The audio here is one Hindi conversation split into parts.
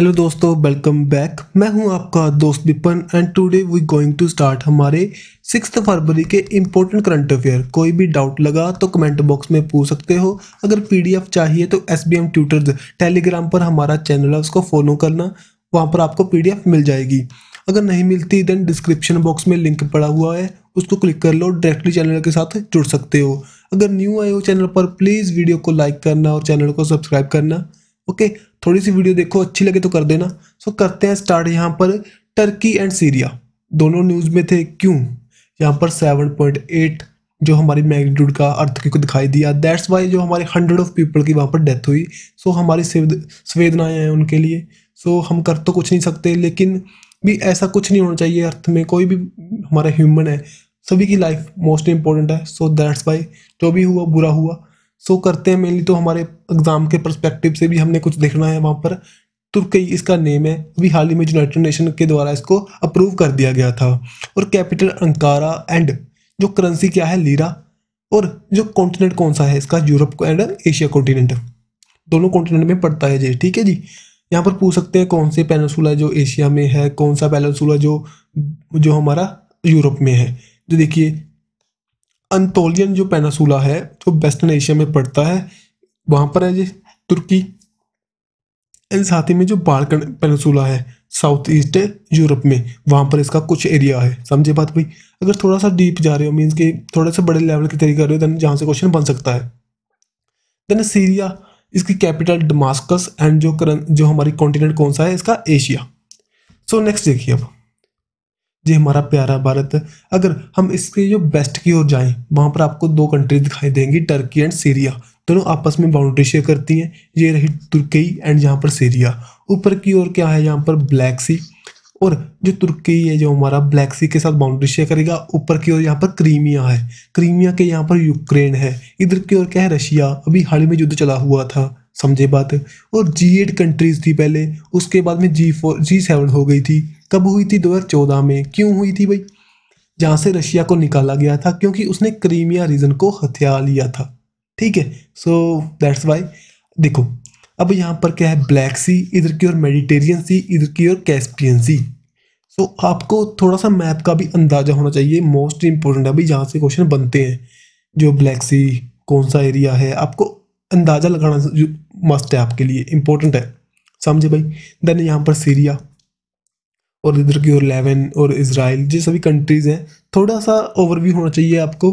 हेलो दोस्तों वेलकम बैक मैं हूं आपका दोस्त Vipan and today we going to start हमारे सिक्स फरवरी के इम्पोर्टेंट करंट अफेयर कोई भी डाउट लगा तो कमेंट बॉक्स में पूछ सकते हो अगर पीडीएफ चाहिए तो S B M tutors Telegram पर हमारा चैनल है उसको फॉलो करना वहां पर आपको पीडीएफ मिल जाएगी अगर नहीं मिलती देन डिस्क्रिप्शन बॉक्स में लिंक पड़ा हुआ है उसको क्लिक कर लो डायरेक्टली चैनल के साथ जुड़ सकते हो अगर न्यू आए हो चैनल पर प्लीज़ वीडियो को लाइक करना और चैनल को सब्सक्राइब करना ओके थोड़ी सी वीडियो देखो अच्छी लगे तो कर देना सो करते हैं स्टार्ट यहाँ पर टर्की एंड सीरिया दोनों न्यूज़ में थे क्यों यहाँ पर 7.8 जो हमारी मैग्नीट्यूड का अर्थ को दिखाई दिया दैट्स वाई जो हमारे हंड्रेड ऑफ पीपल की वहाँ पर डेथ हुई सो हमारी संवेदनाएँ हैं उनके लिए सो हम कर तो कुछ नहीं सकते लेकिन भी ऐसा कुछ नहीं होना चाहिए अर्थ में कोई भी हमारा ह्यूमन है सभी की लाइफ मोस्ट इम्पॉर्टेंट है सो दैट्स वाई जो भी हुआ बुरा हुआ सो करते हैं मेनली तो हमारे एग्ज़ाम के परस्पेक्टिव से भी हमने कुछ देखना है वहाँ पर तो कई इसका नेम है अभी हाल ही में यूनाइटेड नेशन के द्वारा इसको अप्रूव कर दिया गया था और कैपिटल अंकारा एंड जो करेंसी क्या है लीरा और जो कॉन्टिनेंट कौन सा है इसका यूरोप एंड एशिया कॉन्टिनेंट दोनों कॉन्टिनेंट में पड़ता है जी ठीक है जी यहाँ पर पूछ सकते हैं कौन से पैनसूला जो एशिया में है कौन सा पैनसूला जो जो हमारा यूरोप में है जो तो देखिए अंतोलियन जो पेनासूला है जो वेस्टर्न एशिया में पड़ता है वहाँ पर है जी तुर्की एंड साथ ही में जो बालकन पेनासूला है साउथ ईस्ट यूरोप में वहाँ पर इसका कुछ एरिया है समझे बात भाई अगर थोड़ा सा डीप जा रहे हो मीन्स कि थोड़ा सा बड़े लेवल की तैयारी कर रहे हो देन जहाँ से क्वेश्चन बन सकता है देन सीरिया इसकी कैपिटल डमास्कस एंड जो करन जो हमारी कॉन्टिनेंट कौन सा है इसका एशिया सो नेक्स्ट देखिए अब ये हमारा प्यारा भारत अगर हम इसके जो बेस्ट की ओर जाएं वहाँ पर आपको दो कंट्री दिखाई देंगी टर्की एंड सीरिया दोनों तो आपस में बाउंड्री शेयर करती हैं ये रही तुर्की एंड यहाँ पर सीरिया ऊपर की ओर क्या है यहाँ पर ब्लैक सी और जो तुर्की है जो हमारा ब्लैक सी के साथ बाउंड्री शेयर करेगा ऊपर की ओर यहाँ पर क्रीमिया है क्रीमिया के यहाँ पर यूक्रेन है इधर की ओर क्या है रशिया अभी हाल ही में युद्ध चला हुआ था समझे बात और जी एट कंट्रीज़ थी पहले उसके बाद में जी फोर जी सेवन हो गई थी कब हुई थी दो हज़ार चौदह में क्यों हुई थी भाई जहाँ से रशिया को निकाला गया था क्योंकि उसने क्रीमिया रीजन को हथियार लिया था ठीक है सो दैट्स वाई देखो अब यहाँ पर क्या है ब्लैक सी इधर की ओर मेडिटेरियन सी इधर की ओर कैस्पियन सी सो आपको थोड़ा सा मैप का भी अंदाज़ा होना चाहिए मोस्ट इंपॉर्टेंट अभी जहाँ से क्वेश्चन बनते हैं जो ब्लैक सी कौन सा एरिया है आपको अंदाज़ा लगाना मस्त है आपके लिए इंपॉर्टेंट है समझे भाई देन यहाँ पर सीरिया और इधर की ओर लेवन और इसराइल ये सभी कंट्रीज़ हैं थोड़ा सा ओवरव्यू होना चाहिए आपको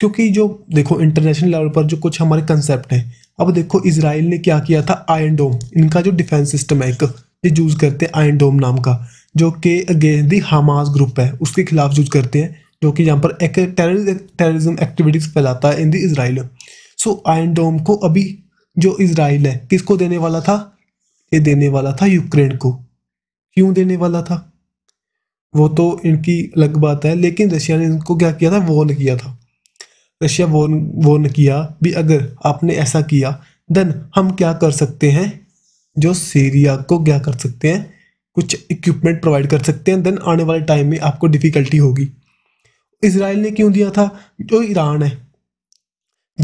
क्योंकि जो देखो इंटरनेशनल लेवल पर जो कुछ हमारे कंसेप्ट हैं अब देखो इसराइल ने क्या किया था आयन डोम इनका जो डिफेंस सिस्टम है एक ये यूज़ करते हैं आयन डोम नाम का जो कि अगेंस्ट दी हमास ग्रुप है उसके खिलाफ यूज करते हैं जो कि यहाँ पर एक टेररिज्म एक्टिविटीज़ फैलाता है इन दी इसराइल सो आयन डोम को अभी जो इसराइल है किसको देने वाला था ये देने वाला था यूक्रेन को क्यों देने वाला था वो तो इनकी अलग बात है लेकिन रशिया ने इनको क्या किया था वॉर्न किया था रशिया वॉर्न वॉर्न किया भी अगर आपने ऐसा किया देन हम क्या कर सकते हैं जो सीरिया को क्या कर सकते हैं कुछ इक्विपमेंट प्रोवाइड कर सकते हैं देन आने वाले टाइम में आपको डिफ़िकल्टी होगी इसराइल ने क्यों दिया था जो ईरान है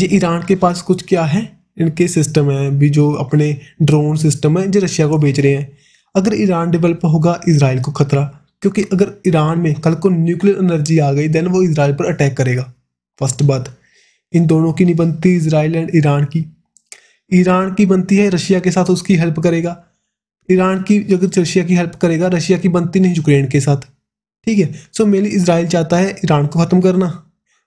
ये ईरान के पास कुछ क्या है इनके सिस्टम हैं भी जो अपने ड्रोन सिस्टम हैं जो रशिया को बेच रहे हैं अगर ईरान डेवलप होगा इसराइल को खतरा क्योंकि अगर ईरान में कल को न्यूक्लियर एनर्जी आ गई देन वो इसराइल पर अटैक करेगा फर्स्ट बात इन दोनों की नहीं बनती इसराइल एंड ईरान की ईरान की बनती है रशिया के साथ उसकी हेल्प करेगा ईरान की अगर रशिया की हेल्प करेगा रशिया की बनती नहीं यूक्रेन के साथ ठीक है सो मेनली इसराइल चाहता है ईरान को ख़त्म करना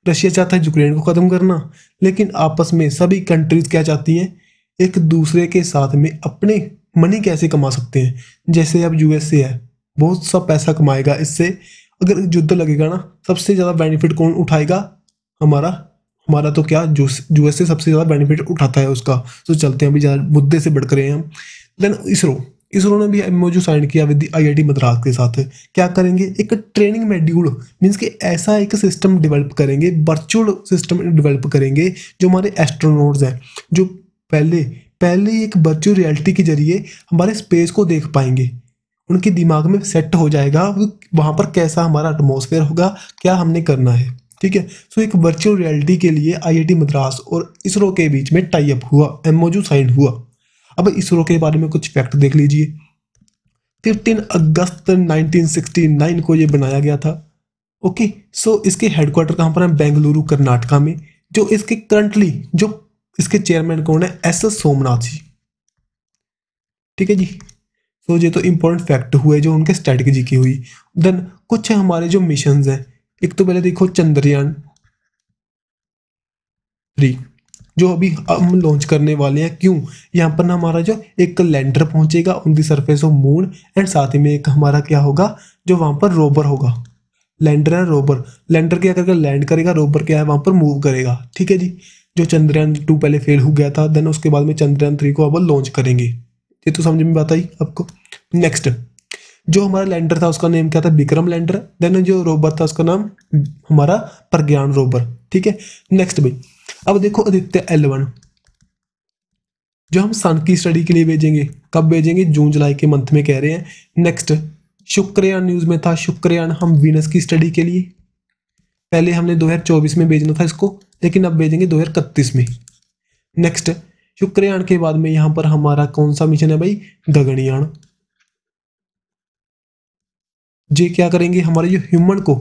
रशिया चाहता है यूक्रेन को ख़त्म करना लेकिन आपस में सभी कंट्रीज़ क्या चाहती हैं एक दूसरे के साथ में अपने मनी कैसे कमा सकते हैं जैसे अब यूएसए है बहुत सा पैसा कमाएगा इससे अगर युद्ध लगेगा ना सबसे ज़्यादा बेनिफिट कौन उठाएगा हमारा हमारा तो क्या यूएसए सबसे ज़्यादा बेनिफिट उठाता है उसका तो चलते हैं अभी ज़्यादा मुद्दे से बढ़ कर रहे हैं हम देन इसरो इसरो ने भी एम साइन किया विद आई आई मद्रास के साथ क्या करेंगे एक ट्रेनिंग मेड्यूल मीन्स कि ऐसा एक सिस्टम डेवलप करेंगे वर्चुअल सिस्टम डेवलप करेंगे जो हमारे एस्ट्रोनोट्स हैं जो पहले पहले एक वर्चुअल रियलिटी के जरिए हमारे स्पेस को देख पाएंगे उनके दिमाग में सेट हो जाएगा वहाँ पर कैसा हमारा एटमोसफेयर होगा क्या हमने करना है ठीक है सो एक वर्चुअल रियलिटी के लिए आई मद्रास और इसरो के बीच में टाइप हुआ एम साइन हुआ अब इसरो के बारे में कुछ फैक्ट देख लीजिए 15 अगस्त 1969 को ये बनाया गया था ओके सो इसके हेडक्वार्टर कहाँ पर है बेंगलुरु कर्नाटका में जो इसके करंटली जो इसके चेयरमैन कौन है एस एस सोमनाथ जी ठीक है जी सो ये तो इम्पोर्टेंट फैक्ट हुए जो उनके स्ट्रेटजी की हुई देन कुछ है हमारे जो मिशन हैं एक तो पहले देखो चंद्रयान थ्री जो अभी हम लॉन्च करने वाले हैं क्यों यहाँ पर ना हमारा जो एक लैंडर पहुँचेगा on the surface of moon and साथ ही में एक हमारा क्या होगा जो वहाँ पर रोबर होगा लैंडर है रोबर लैंडर क्या करके लैंड करेगा रोबर क्या है वहाँ पर मूव करेगा ठीक है जी जो चंद्रयान टू पहले फेल हो गया था देन उसके बाद में चंद्रयान थ्री को अब लॉन्च करेंगे ये तो समझ में बात आई आपको नेक्स्ट जो हमारा लैंडर था उसका नेम क्या था विक्रम लैंडर देन जो रोबर था उसका नाम हमारा प्रज्ञान रोबर ठीक है नेक्स्ट भाई अब देखो आदित्य एल वन जो हम सन की स्टडी के लिए भेजेंगे कब भेजेंगे जून जुलाई के मंथ में कह रहे हैं नेक्स्ट शुक्रयान न्यूज़ में था शुक्रयान हम वीनस की स्टडी के लिए पहले हमने 2024 में भेजना था इसको लेकिन अब भेजेंगे 2031 में नेक्स्ट शुक्रयान के बाद में यहां पर हमारा कौन सा मिशन है भाई गगनयान जे क्या करेंगे हमारे जो ह्यूमन को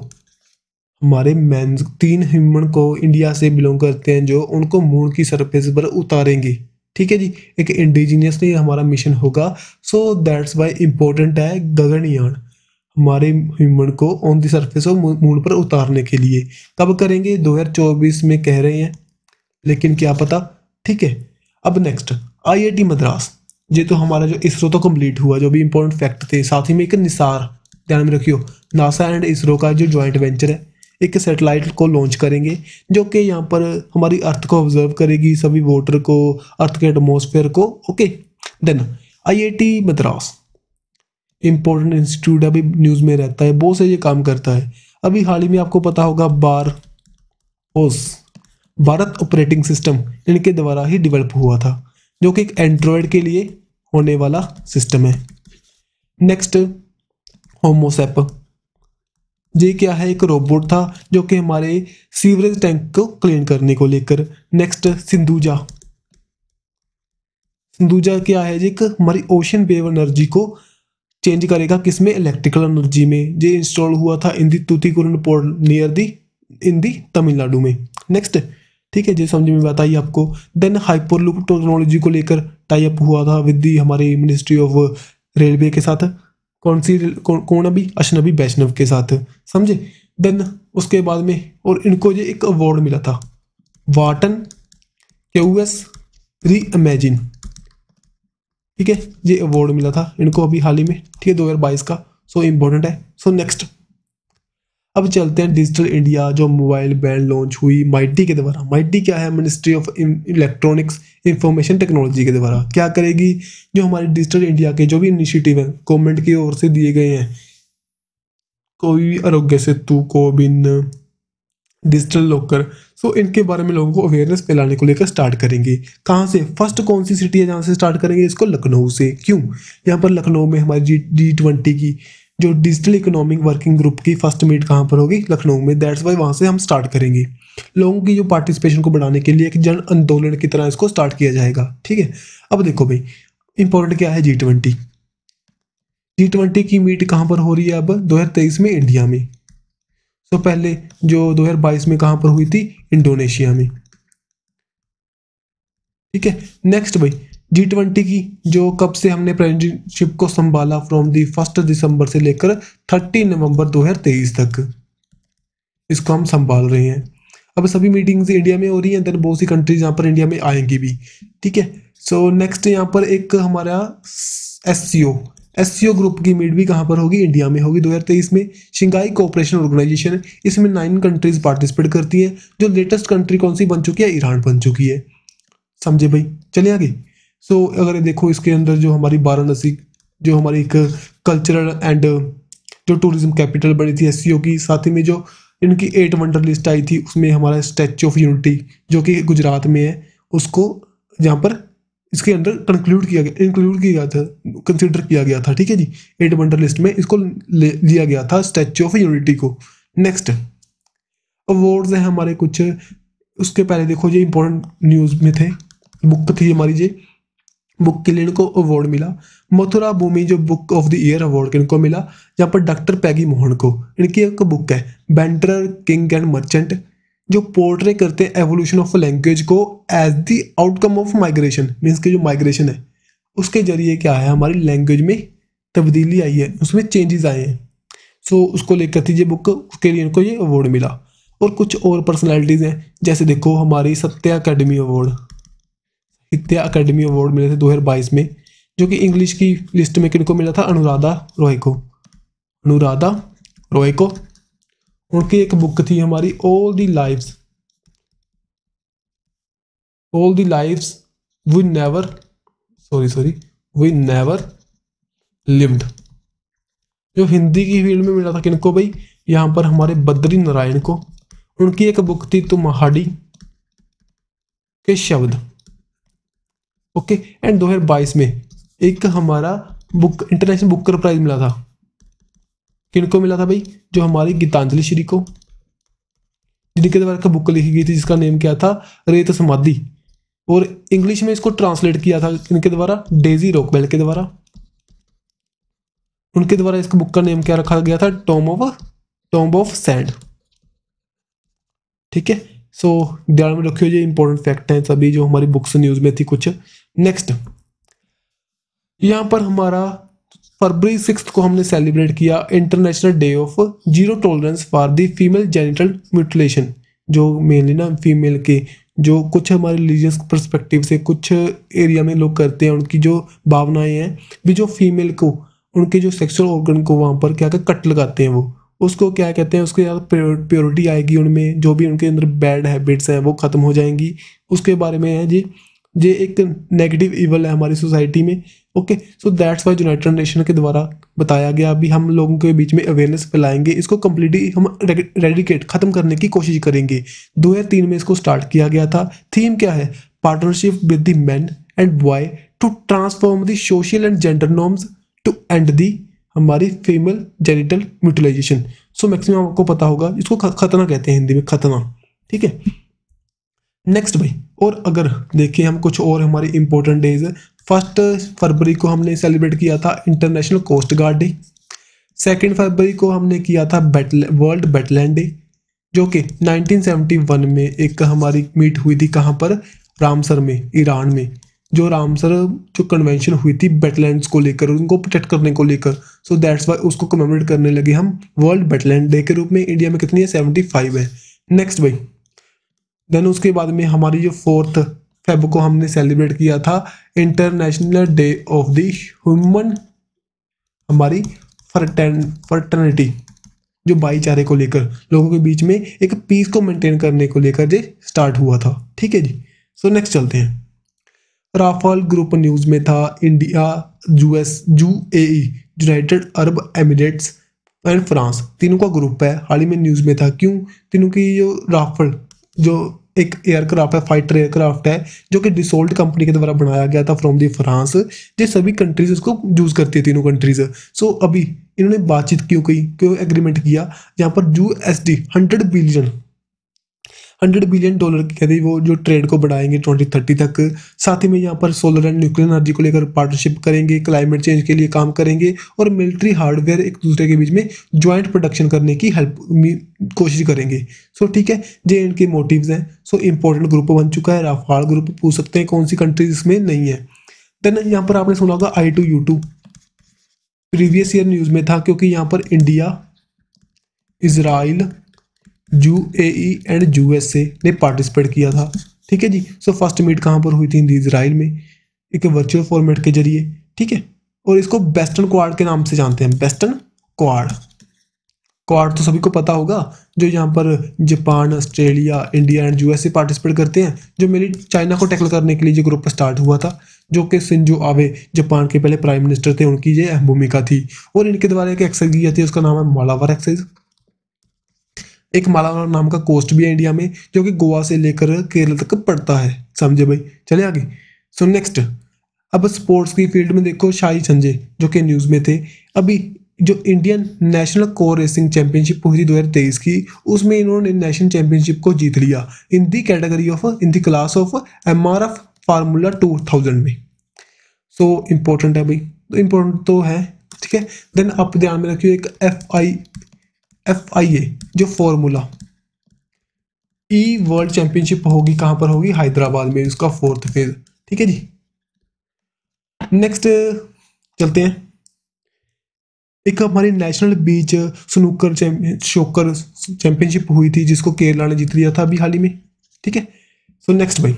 हमारे मैं तीन ह्यूमन को इंडिया से बिलोंग करते हैं जो उनको मून की सरफेस पर उतारेंगे ठीक है जी एक इंडिजीनियस इंडिजीनियसली हमारा मिशन होगा सो दैट्स वाई इम्पोर्टेंट है गगनयान हमारे ह्यूमन को ऑन द सरफेस और मून पर उतारने के लिए कब करेंगे 2024 में कह रहे हैं लेकिन क्या पता ठीक है अब नेक्स्ट आईआईटी मद्रास ये तो हमारा जो इसरो तो कंप्लीट हुआ जो भी इंपॉर्टेंट फैक्ट थे साथ ही में एक निसार ध्यान में रखियो नासा एंड इसरो का जो ज्वाइंट वेंचर है एक सेटेलाइट को लॉन्च करेंगे जो कि यहाँ पर हमारी अर्थ को ऑब्जर्व करेगी सभी वोटर को अर्थ के एटमोसफेयर को okay then IIT Madras important institute अभी न्यूज़ में रहता है बहुत से ये काम करता है अभी हाल ही में आपको पता होगा बार ओस भारत ऑपरेटिंग सिस्टम इनके द्वारा ही डिवेलप हुआ था जो कि एक एंड्रॉयड के लिए होने वाला सिस्टम है नेक्स्ट होमोसेप ये क्या है एक रोबोट था जो कि हमारे सीवरेज टैंक को क्लीन करने को लेकर नेक्स्ट सिंधुजा सिंधुजा क्या है जी एक हमारी ओशन वेव एनर्जी को चेंज करेगा किसमें इलेक्ट्रिकल एनर्जी में ये इंस्टॉल हुआ था in the Tuticorin port near the in the Tamil Nadu में नेक्स्ट ठीक है जी समझ में बताइए आपको देन हाइपरलूप टेक्नोलॉजी को लेकर टाइप हुआ था विद दी हमारी मिनिस्ट्री ऑफ रेलवे के साथ कौन सी अभी अशनबी वैष्णव के साथ समझे देन उसके बाद में और इनको ये एक अवार्ड मिला था Wharton Q S reimagine ठीक है ये अवार्ड मिला था इनको अभी हाल ही में ठीक है दो हज़ार बाईस का सो इम्पोर्टेंट है सो नेक्स्ट अब चलते हैं डिजिटल इंडिया जो मोबाइल बैंड लॉन्च हुई माइटी के द्वारा माइटी क्या है ministry of electronics information technology के द्वारा क्या करेगी जो हमारे डिजिटल इंडिया के जो भी इनिशिएटिव हैं गवर्नमेंट की ओर से दिए गए हैं कोई भी Aarogya Setu CoWIN digital locker so इनके बारे में लोगों को अवेयरनेस फैलाने को लेकर स्टार्ट करेंगे कहाँ से फर्स्ट कौन सी सिटी है जहाँ से स्टार्ट करेंगे इसको लखनऊ से क्यों यहाँ पर लखनऊ में हमारी जी जी ट्वेंटी की जो डिजिटल इकोनॉमिक वर्किंग ग्रुप की फर्स्ट मीट कहाँ पर होगी लखनऊ में दैट्स वाई वहाँ से हम स्टार्ट करेंगे लोगों की जो पार्टिसिपेशन को बढ़ाने के लिए एक जन आंदोलन की तरह इसको स्टार्ट किया जाएगा ठीक है अब देखो भाई इंपॉर्टेंट क्या है जी ट्वेंटी जी ट्वेंटी की मीट कहाँ पर हो रही है अब दो हजार तेईस में इंडिया में सो तो पहले जो दो हजार बाईस में कहाँ पर हुई थी इंडोनेशिया में ठीक है नेक्स्ट भाई जी ट्वेंटी की जो कब से हमने प्रेसिडेंटशिप को संभाला फ्रॉम दी फर्स्ट दिसंबर से लेकर थर्टी नवंबर 2023 तक इसको हम संभाल रहे हैं अब सभी मीटिंग्स इंडिया में हो रही हैं देन बहुत सी कंट्रीज यहाँ पर इंडिया में आएंगी भी ठीक है सो नेक्स्ट यहाँ पर एक हमारा S C O S C O group की मीट भी कहाँ पर होगी इंडिया में होगी 2023 में शिंगाई कोऑपरेशन ऑर्गेनाइजेशन इसमें नाइन कंट्रीज पार्टिसिपेट करती हैं जो लेटेस्ट कंट्री कौन सी बन चुकी है ईरान बन चुकी है समझे भाई चले आगे सो so, अगर देखो इसके अंदर जो हमारी वाराणसी जो हमारी एक कल्चरल एंड जो टूरिज्म कैपिटल बनी थी एस की साथ ही में जो इनकी एट वंडर लिस्ट आई थी उसमें हमारा स्टैचू ऑफ यूनिटी जो कि गुजरात में है उसको यहाँ पर इसके अंदर कंक्लूड किया गया इंक्लूड किया गया था कंसिडर किया गया था ठीक है जी एट वंडर लिस्ट में इसको लिया गया था स्टैचू ऑफ यूनिटी को नेक्स्ट अवार्ड्स हैं हमारे कुछ उसके पहले देखो ये इंपॉर्टेंट न्यूज़ में थे बुक थी हमारी ये बुक के लिए इनको अवार्ड मिला मथुरा भूमि जो book of the year award इनको मिला यहाँ पर डॉक्टर पैगी मोहन को इनकी एक बुक है बेंटर किंग एंड मर्चेंट जो पोर्ट्रे करते हैं एवोल्यूशन ऑफ लैंग्वेज को as the outcome of migration means के जो माइग्रेशन है उसके जरिए क्या है हमारी लैंग्वेज में तब्दीली आई है उसमें चेंजेस आए हैं सो so, उसको लेकर थी ये बुक उसके लिए इनको ये अवार्ड मिला और कुछ और पर्सनैलिटीज़ हैं जैसे देखो हमारी सत्या अकेडमी अवार्ड विद्या अकेडमी अवार्ड मिले थे 2022 में जो कि इंग्लिश की लिस्ट में किनको मिला था अनुराधा रॉय को अनुराधा रॉय को उनकी एक बुक थी हमारी all the lives all the lives we never sorry sorry we never lived जो हिंदी की फील्ड में मिला था किनको भाई यहाँ पर हमारे बद्री नारायण को उनकी एक बुक थी तुम्हाड़ी के शब्द ओके एंड 2022 में एक हमारा बुक इंटरनेशनल बुकर प्राइज मिला था किनको मिला था भाई जो हमारी गीतांजलि श्री को जिनके द्वारा का बुक लिखी गई थी जिसका नेम क्या था रेत समाधि और इंग्लिश में इसको ट्रांसलेट किया था इनके द्वारा डेजी रोकबेल के द्वारा उनके द्वारा इसका बुक का नेम क्या रखा गया था tomb of tomb of sand ठीक है सो ध्यान में रखियो ये इंपॉर्टेंट फैक्ट हैं सभी जो हमारी बुक्स न्यूज़ में थी कुछ नेक्स्ट यहाँ पर हमारा फरवरी सिक्स को हमने सेलिब्रेट किया international day of zero tolerance for the female genital mutilation जो मेनली ना फीमेल के जो कुछ हमारे रिलीजियस परस्पेक्टिव से कुछ एरिया में लोग करते हैं उनकी जो भावनाएं हैं भी जो फीमेल को उनके जो सेक्सुअल ऑर्गन को वहाँ पर क्या क्या कट लगाते हैं वो उसको क्या कहते हैं उसके ज़्यादा प्योरिटी आएगी उनमें जो भी उनके अंदर बैड हैबिट्स हैं वो ख़त्म हो जाएंगी उसके बारे में है जी ये एक नेगेटिव इवल है हमारी सोसाइटी में okay so that's why United Nation के द्वारा बताया गया अभी हम लोगों के बीच में अवेयरनेस फैलाएंगे इसको कम्प्लीटली हम रेडिकेट ख़त्म करने की कोशिश करेंगे दो हज़ार तीन में इसको स्टार्ट किया गया था थीम क्या है partnership with the man and boy to transform the social and gender norms to end the हमारी female genital mutilation so maximum आपको पता होगा इसको खतना कहते हैं हिंदी में खतना ठीक है नेक्स्ट भाई और अगर देखिए हम कुछ और हमारे इंपॉर्टेंट डेज है फर्स्ट फरवरी को हमने सेलिब्रेट किया था international coast guard day second फरवरी को हमने किया था बैटल वर्ल्ड बैटलैंड डे जो कि 1971 में एक हमारी मीट हुई थी कहाँ पर रामसर में ईरान में जो रामसर जो कन्वेंशन हुई थी बैटलैंड को लेकर उनको प्रोटेक्ट करने को लेकर सो दैट्स वाई उसको कमेमोरेट करने लगे हम वर्ल्ड बैटलैंड डे के रूप में इंडिया में कितनी है सेवेंटी फाइव है नेक्स्ट भाई देन उसके बाद में हमारी जो फोर्थ फेब को हमने सेलिब्रेट किया था international day of the human हमारी फर्टन फर्टर्निटी जो भाईचारे को लेकर लोगों के बीच में एक पीस को मेंटेन करने को लेकर ये स्टार्ट हुआ था ठीक है जी सो so, नेक्स्ट चलते हैं राफाल ग्रुप न्यूज़ में था India US U A United Arab Emirates and France तीनों का ग्रुप है हाल ही में न्यूज़ में था क्यों तीनों की जो राफल जो एक एयरक्राफ्ट है फाइटर एयरक्राफ्ट है जो कि डिसोल्ट कंपनी के द्वारा बनाया गया था फ्रॉम दी फ्रांस ये सभी कंट्रीज इसको यूज़ करती है तीनों कंट्रीज सो अभी इन्होंने बातचीत क्यों की क्यों एग्रीमेंट किया यहाँ पर U S D hundred billion hundred billion dollar की कह रही वो जो ट्रेड को बढ़ाएंगे ट्वेंटी थर्टी तक साथ ही में यहाँ पर सोलर एंड न्यूक्लियर एनर्जी को लेकर पार्टनरशिप करेंगे क्लाइमेट चेंज के लिए काम करेंगे और मिलिट्री हार्डवेयर एक दूसरे के बीच में ज्वाइंट प्रोडक्शन करने की हेल्प कोशिश करेंगे सो ठीक है जे एंड के मोटिव्स हैं सो इंपॉर्टेंट ग्रुप बन चुका है राफाल ग्रुप पूछ सकते हैं कौन सी कंट्रीज इसमें नहीं है देन यहाँ पर आपने सुना होगा I two U two previous year news में था क्योंकि यहाँ पर India Israel U A and U S A ने पार्टिसिपेट किया था ठीक है जी सो फर्स्ट मीट कहाँ पर हुई थी इसराइल में एक वर्चुअल फॉर्मेट के जरिए ठीक है और इसको बेस्टर्न क्वाड के नाम से जानते हैं वेस्टर्न क्वाड क्वाड तो सभी को पता होगा जो यहाँ पर Japan Australia India and USA participate करते हैं जो मेरी चाइना को टैकल करने के लिए जो ग्रुप स्टार्ट हुआ था जो कि सिंजो आवे जापान के पहले प्राइम मिनिस्टर थे उनकी ये अहम भूमिका थी और इनके द्वारा एक एक्सरसाइज की जाती है उसका नाम है मालावर एक्सरसाइज एक मालावार नाम का कोस्ट भी है इंडिया में जो कि गोवा से लेकर केरल तक पड़ता है समझे भाई चले आगे सो नेक्स्ट अब स्पोर्ट्स की फील्ड में देखो शाही संजय जो कि न्यूज़ में थे अभी जो Indian national car racing championship हुई थी दो की उसमें इन्होंने नेशनल चैंपियनशिप को जीत लिया in the category of in the class of M R F formula two thousand में सो so, इम्पोर्टेंट है भाई तो इम्पोर्टेंट तो है ठीक है देन आप ध्यान में रखियो एक एफ आई एफ आई ए जो फॉर्मूला ई वर्ल्ड चैंपियनशिप होगी कहां पर होगी हैदराबाद में उसका फोर्थ फेज ठीक है जी नेक्स्ट चलते हैं एक हमारी नेशनल बीच स्नूकर शोकर चैंपियनशिप हुई थी जिसको केरला ने जीत लिया था अभी हाल ही में ठीक है सो नेक्स्ट भाई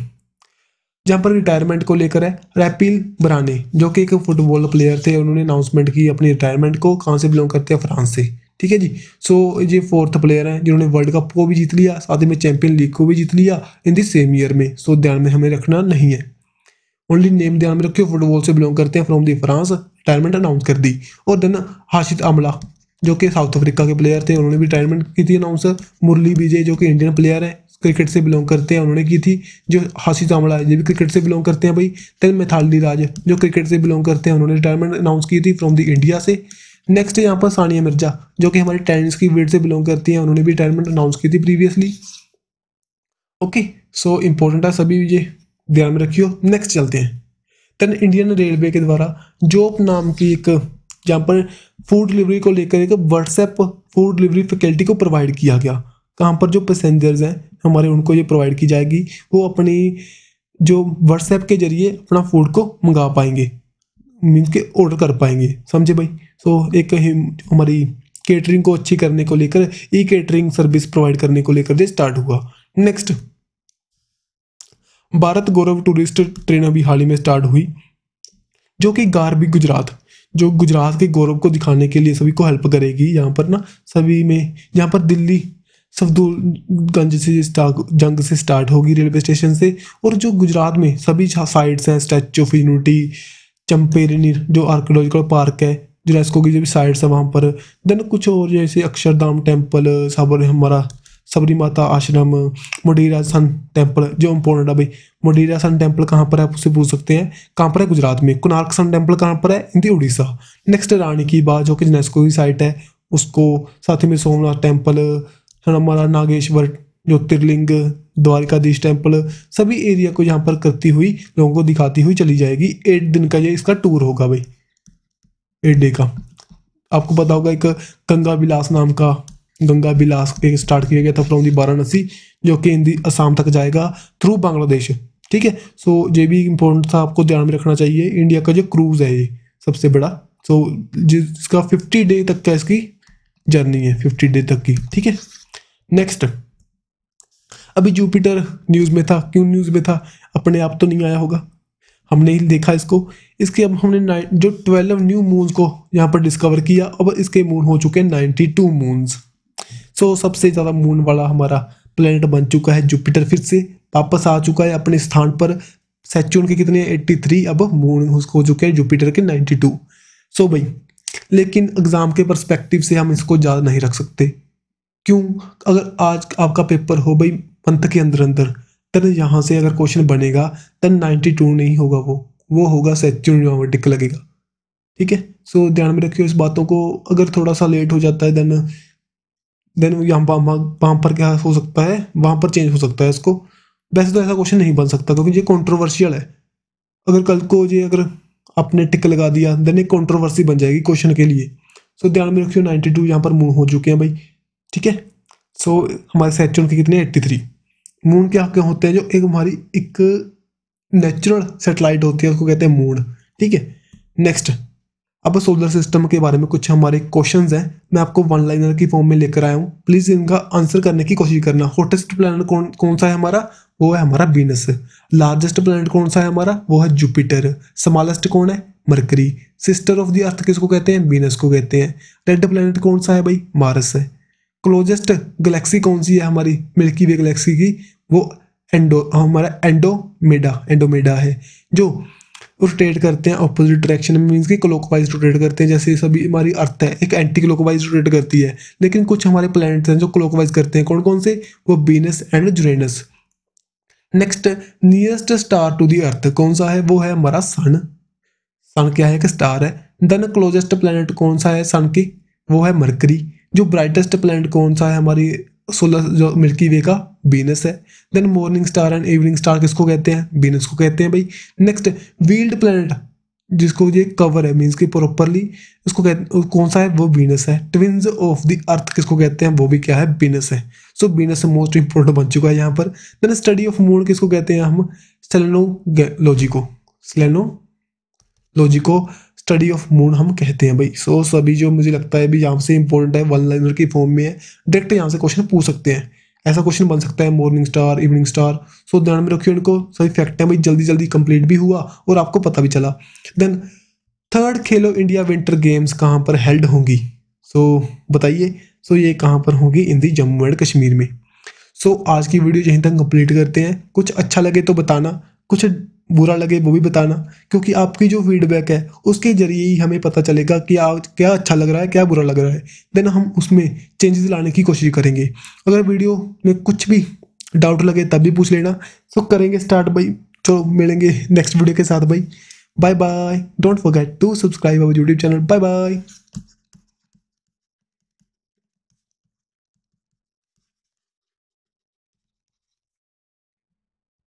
जहां पर रिटायरमेंट को लेकर है रैपिल बराने जो कि एक फुटबॉल प्लेयर थे उन्होंने अनाउंसमेंट की अपनी रिटायरमेंट को कहां से बिलोंग करते हैं फ्रांस से ठीक है जी सो so, ये फोर्थ प्लेयर हैं जिन्होंने वर्ल्ड कप को भी जीत लिया साथ ही में चैंपियन लीग को भी जीत लिया इन दिस सेम ईयर में सो so, ध्यान में हमें रखना नहीं है ओनली नेम ध्यान में रखियो फुटबॉल से बिलोंग करते हैं from the France retirement announce कर दी और देन हाशिद अमला जो कि साउथ अफ्रीका के प्लेयर थे उन्होंने भी रिटायरमेंट की थी अनाउंस मुरली विजय जो कि इंडियन प्लेयर है क्रिकेट से बिलोंग करते हैं उन्होंने की थी जो हाशी चामड़ा है ये भी क्रिकेट से बिलोंग करते हैं भाई तेन मेथाली राज जो क्रिकेट से बिलोंग करते हैं उन्होंने रिटायरमेंट अनाउंस की थी फ्रॉम दी इंडिया से नेक्स्ट है यहाँ पर सानिया मिर्जा जो कि हमारे टेनिस की वेट से बिलोंग करती हैं उन्होंने भी रिटायरमेंट अनाउंस की थी प्रीवियसली ओके सो इम्पोर्टेंट है सभी ये ध्यान में रखियो नेक्स्ट चलते हैं तेन इंडियन रेलवे के द्वारा जॉब नाम की एक जहाँ पर फूड डिलीवरी को लेकर एक व्हाट्सएप फूड डिलीवरी फैकल्टी को प्रोवाइड किया गया कहाँ पर जो पैसेंजर्स हैं हमारे उनको ये प्रोवाइड की जाएगी वो अपनी जो व्हाट्सएप के जरिए अपना फूड को मंगा पाएंगे मीन के ऑर्डर कर पाएंगे समझे भाई सो तो एक हमारी केटरिंग को अच्छी करने को लेकर ई केटरिंग सर्विस प्रोवाइड करने को लेकर ये स्टार्ट हुआ next Bharat Gaurav tourist train अभी हाल ही में स्टार्ट हुई जो कि गारबी गुजरात जो गुजरात के गौरव को दिखाने के लिए सभी को हेल्प करेगी यहाँ पर ना सभी में यहाँ पर दिल्ली सफदुलगंज से जंग से स्टार्ट होगी रेलवे स्टेशन से और जो गुजरात में सभी साइट्स हैं स्टैचू ऑफ यूनिटी चंपेरनीर जो आर्कोलॉजिकल पार्क है जुनेस्को की जो भी साइट्स है वहाँ पर देन कुछ और जैसे अक्षरधाम टेम्पल साबर हमारा सबरी माता आश्रम मोडेरा सन टेम्पल जो इम्पोर्टेंट है भाई मोडेरा सन टेम्पल कहाँ पर है आप उससे पूछ सकते हैं कहाँ पर है गुजरात में कुनार्क सन टेम्पल कहाँ पर है इन दी उड़ीसा नेक्स्ट रानी की बात जो कि यूनेस्को की साइट है उसको साथ ही में सोमनाथ टेम्पल हमारा नागेश्वर ज्योतिर्लिंग द्वारिकाधीश टेम्पल सभी एरिया को यहाँ पर करती हुई लोगों को दिखाती हुई चली जाएगी एट दिन का ये इसका टूर होगा भाई एट डे का आपको पता होगा एक गंगा बिलास नाम का गंगा बिलास एक स्टार्ट किया गया था फ्रॉम दी वाराणसी जो कि हिंदी आसाम असम तक जाएगा थ्रू बांग्लादेश ठीक है सो ये भी इम्पोर्टेंट था आपको ध्यान में रखना चाहिए इंडिया का जो क्रूज़ है ये सबसे बड़ा सो so, जिसका फिफ्टी डे तक का इसकी जर्नी है फिफ्टी डे तक की ठीक है नेक्स्ट अभी जुपिटर न्यूज़ में था क्यों न्यूज़ में था अपने आप तो नहीं आया होगा हमने ही देखा इसको इसके अब हमने जो ट्वेल्व न्यू मून्स को यहाँ पर डिस्कवर किया अब इसके मून हो चुके हैं नाइन्टी टू मून्स सो सबसे ज़्यादा मून वाला हमारा प्लेनेट बन चुका है जुपिटर फिर से वापस आ चुका है अपने स्थान पर सेचून के कितने 83 अब मून हो चुके हैं जुपिटर के 92 सो भाई लेकिन एग्ज़ाम के परस्पेक्टिव से हम इसको ज़्यादा नहीं रख सकते क्यों अगर आज आपका पेपर हो भाई मंथ के अंदर अंदर तब यहाँ से अगर क्वेश्चन बनेगा नाइन्टी टू नहीं होगा वो वो होगा सेचुरन टिक लगेगा ठीक है सो ध्यान में रखियो इस बातों को अगर थोड़ा सा लेट हो जाता है देन देन यहाँ वहाँ पर क्या हो सकता है वहाँ पर चेंज हो सकता है इसको वैसे तो ऐसा क्वेश्चन नहीं बन सकता क्योंकि ये कॉन्ट्रोवर्शियल है अगर कल को ये अगर आपने टिक लगा दिया देन एक कॉन्ट्रोवर्सी बन जाएगी क्वेश्चन के लिए सो so, ध्यान में रखियो 92 टू यहाँ पर मूव हो चुके हैं भाई ठीक है सो so, हमारे सेक्शन के कितने 83 मून क्या क्या होते हैं जो एक हमारी एक नेचुरल सेटेलाइट होती है उसको कहते हैं मून ठीक है नेक्स्ट अब सोलर सिस्टम के बारे में कुछ हमारे क्वेश्चन हैं मैं आपको वन लाइनर की फॉर्म में लेकर आया हूँ प्लीज़ इनका आंसर करने की कोशिश करना हॉटेस्ट प्लानट कौन कौन सा है हमारा वो है हमारा बीनस लार्जेस्ट प्लानट कौन सा है हमारा वो है जुपिटर स्मॉलेस्ट कौन है Mercury sister of the Earth किसको कहते हैं बीनस को कहते हैं रेड प्लानट कौन सा है भाई मारस है क्लोजेस्ट गलेक्सी कौन सी है हमारी मिल्की वे गलेक्सी की वो एंडो हमारा एंडोमेडा एंडोमेडा है जो रोटेट करते हैं अपोजिट डायरेक्शन में मीन्स कि क्लोकवाइज रोटेट करते हैं जैसे सभी हमारी अर्थ है एक एंटी क्लोकवाइज रोटेट करती है लेकिन कुछ हमारे प्लैनेट्स हैं जो क्लोकवाइज करते हैं कौन कौन से वो Venus and Uranus next nearest star to the Earth कौन सा है वो है हमारा सन सन क्या है एक स्टार है देन क्लोजेस्ट प्लानट कौन सा है सन की वो है मरकरी जो ब्राइटेस्ट प्लैनेट कौन सा है हमारी सोलर जो मिल्की वे का बीनस है then morning star and evening star किसको कहते हैं बीनस को कहते हैं भाई नेक्स्ट वील्ड प्लैनेट जिसको ये कवर है मीन्स की प्रॉपरली उसको कहते कौन सा है वो बीनस है ट्विंस ऑफ द अर्थ किसको कहते हैं वो भी क्या है बीनस है सो बीनस मोस्ट इंपॉर्टेंट बन चुका है यहाँ पर देन स्टडी ऑफ मून किसको कहते हैं हम सेलेनोलॉजी को सेलेनोलॉजी को स्टडी ऑफ मून हम कहते हैं भाई सो so, सभी जो मुझे लगता है भी यहाँ से इंपॉर्टेंट है वन लाइनर की फॉर्म में है डायरेक्ट यहाँ से क्वेश्चन पूछ सकते हैं ऐसा क्वेश्चन बन सकता है morning star evening star so ध्यान में रखिए उनको सभी फैक्ट है भाई जल्दी जल्दी कंप्लीट भी हुआ और आपको पता भी चला then third Khelo India winter games कहाँ पर हेल्ड होंगी सो so, बताइए सो so, ये कहाँ पर होंगी in the Jammu and Kashmir में सो so, आज की वीडियो यहीं तक कंप्लीट करते हैं कुछ अच्छा लगे तो बताना कुछ बुरा लगे वो भी बताना क्योंकि आपकी जो फीडबैक है उसके ज़रिए ही हमें पता चलेगा कि आज क्या अच्छा लग रहा है क्या बुरा लग रहा है देन हम उसमें चेंजेस लाने की कोशिश करेंगे अगर वीडियो में कुछ भी डाउट लगे तब भी पूछ लेना सो करेंगे स्टार्ट भाई चलो मिलेंगे नेक्स्ट वीडियो के साथ भाई bye bye don't forget to subscribe our YouTube channel bye bye